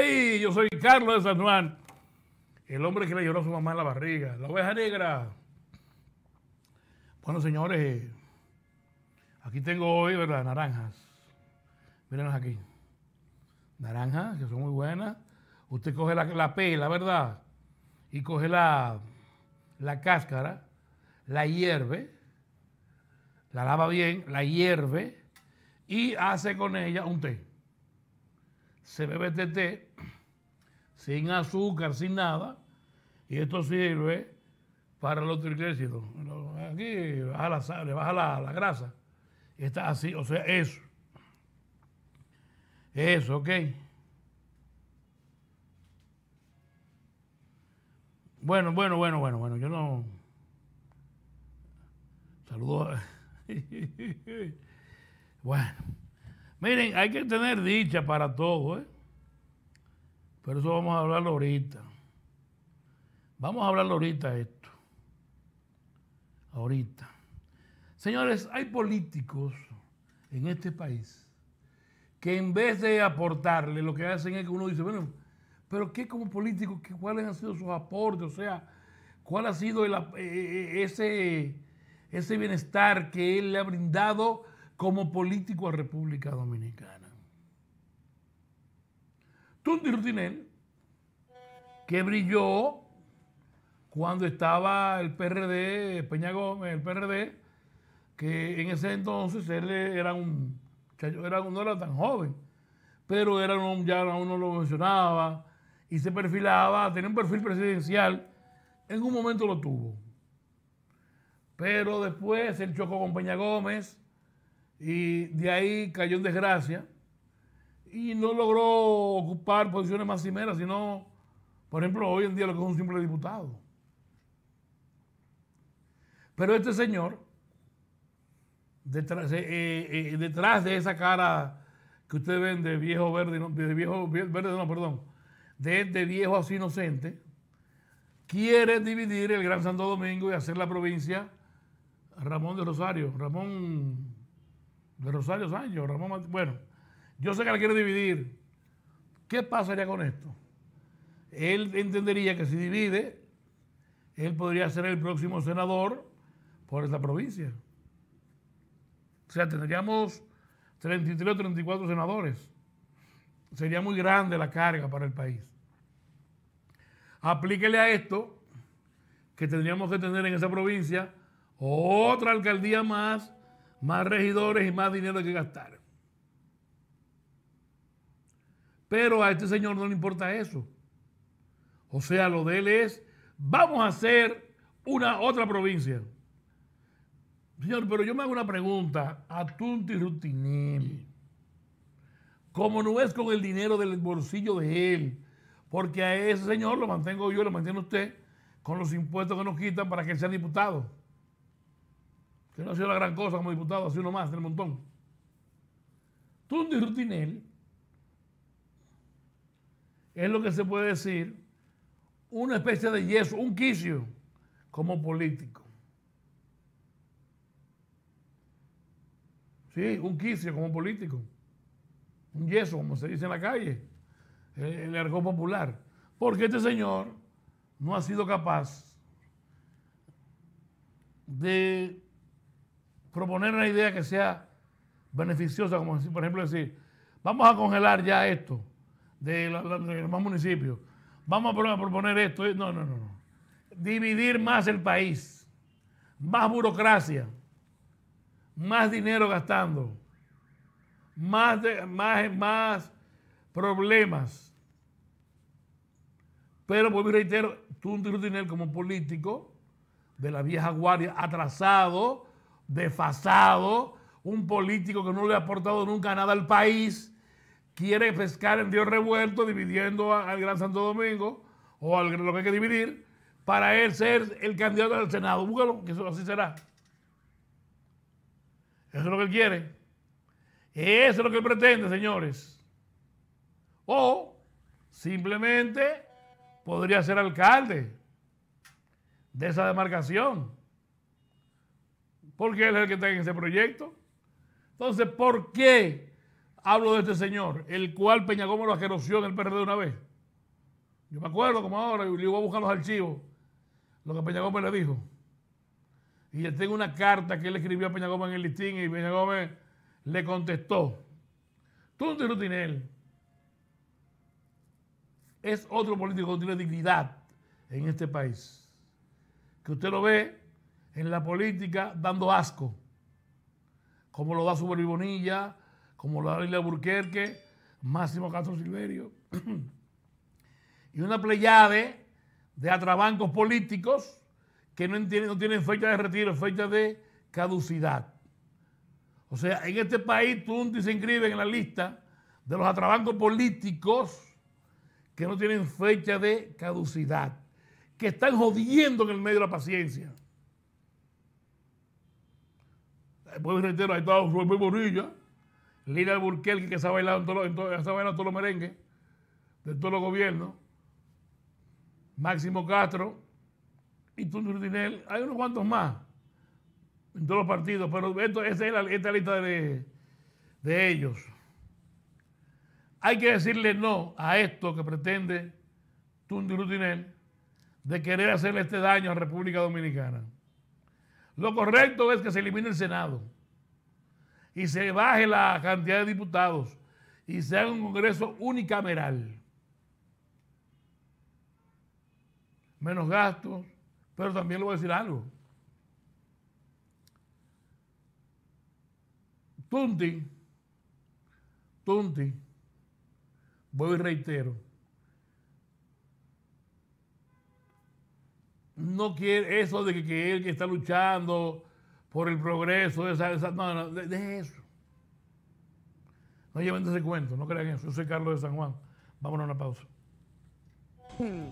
Hey, yo soy Carlos de San Juan. El hombre que le lloró a su mamá en la barriga. La oveja negra. Bueno, señores, aquí tengo hoy, ¿verdad? Naranjas. Mírenos aquí. Naranjas, que son muy buenas. Usted coge la, la pela, ¿verdad? Y coge la, la cáscara, la hierve, la lava bien, la hierve y hace con ella un té. Se bebe este té sin azúcar, sin nada, y esto sirve para los triglicéridos. Aquí baja la le baja la, la grasa. Está así, o sea, eso. Eso, ok. Bueno, bueno, bueno, bueno, bueno, yo no. Saludos. bueno, miren, hay que tener dicha para todo, ¿eh? Pero eso vamos a hablarlo ahorita. Vamos a hablarlo ahorita esto. Ahorita. Señores, hay políticos en este país que en vez de aportarle, lo que hacen es que uno dice, bueno, pero ¿qué como político? ¿Cuáles han sido sus aportes? O sea, ¿cuál ha sido eh, eh, ese, ese bienestar que él le ha brindado como político a República Dominicana? Tundirutinel, que brilló cuando estaba el PRD, Peña Gómez, el PRD, que en ese entonces él era un era, no era tan joven, pero era un, ya uno lo mencionaba y se perfilaba, tenía un perfil presidencial, en un momento lo tuvo. Pero después él chocó con Peña Gómez y de ahí cayó en desgracia y no logró ocupar posiciones más cimeras, sino, por ejemplo, hoy en día lo que es un simple diputado. Pero este señor, detrás, eh, eh, eh, de esa cara que ustedes ven de viejo verde, de viejo verde, no, perdón, de, de viejo así inocente, quiere dividir el Gran Santo Domingo y hacer la provincia Ramón de Rosario, Ramón de Rosario Sánchez, Ramón, bueno, yo sé que la quiere dividir. ¿Qué pasaría con esto? Él entendería que si divide, él podría ser el próximo senador por esa provincia. O sea, tendríamos 33 o 34 senadores. Sería muy grande la carga para el país. Aplíquele a esto que tendríamos que tener en esa provincia otra alcaldía más, más regidores y más dinero que gastar. Pero a este señor no le importa eso. O sea, lo de él es, vamos a hacer una otra provincia. Señor, pero yo me hago una pregunta a Tunti Rutinel. Como no es con el dinero del bolsillo de él, porque a ese señor lo mantengo yo, lo mantiene usted, con los impuestos que nos quitan para que sea diputado. Que no ha sido la gran cosa como diputado, así nomás, del montón. Tunti Rutinel es lo que se puede decir, una especie de yeso, un quicio como político. Sí, un quicio como político. Un yeso, como se dice en la calle, el, el argot popular. Porque este señor no ha sido capaz de proponer una idea que sea beneficiosa, como por ejemplo decir, vamos a congelar ya esto de, los más municipios. Vamos a proponer esto. No, no, no, Dividir más el país. Más burocracia. Más dinero gastando. Más, más, más problemas. Pero vuelvo pues, y reitero, tú tienes como político de la vieja guardia, atrasado, desfasado, un político que no le ha aportado nunca nada al país quiere pescar en Dios revuelto, dividiendo al Gran Santo Domingo, o al, lo que hay que dividir, para él ser el candidato al Senado. Búscalo, que eso así será. Eso es lo que él quiere. Eso es lo que él pretende, señores. O simplemente podría ser alcalde de esa demarcación. Porque él es el que está en ese proyecto. Entonces, ¿por qué hablo de este señor, el cual Peña Gómez lo asquerosió en el PRD una vez. Yo me acuerdo como ahora, yo le voy a buscar los archivos, lo que Peña Gómez le dijo. Y él tengo una carta que él escribió a Peña Gómez en el listín y Peña Gómez le contestó. Tú no Rutinel es otro político que tiene dignidad en este país. Que usted lo ve en la política dando asco, como lo da su Bonilla, como la Lila Burquerque, Máximo Castro Silverio, y una pleyade de atrabancos políticos que no tienen, no tienen fecha de retiro, fecha de caducidad. O sea, en este país tú se inscribe en la lista de los atrabancos políticos que no tienen fecha de caducidad, que están jodiendo en el medio de la paciencia. Después reitero, ahí está Ruel Borilla, Lina Burkel, que se ha bailado en todos todo, los merengues, de todos los gobiernos, Máximo Castro y Rutinel. hay unos cuantos más en todos los partidos, pero esta es la, lista de, ellos. Hay que decirle no a esto que pretende Rutinel de querer hacerle este daño a República Dominicana. Lo correcto es que se elimine el Senado y se baje la cantidad de diputados y se haga un Congreso unicameral. Menos gastos, pero también le voy a decir algo. Tunti, Tunti, voy y reitero, no quiere eso de que, que él que está luchando por el progreso de esa, no, no, de, eso. No lleven ese cuento, no crean eso. Yo soy Carlos de San Juan. Vámonos a una pausa. Hmm.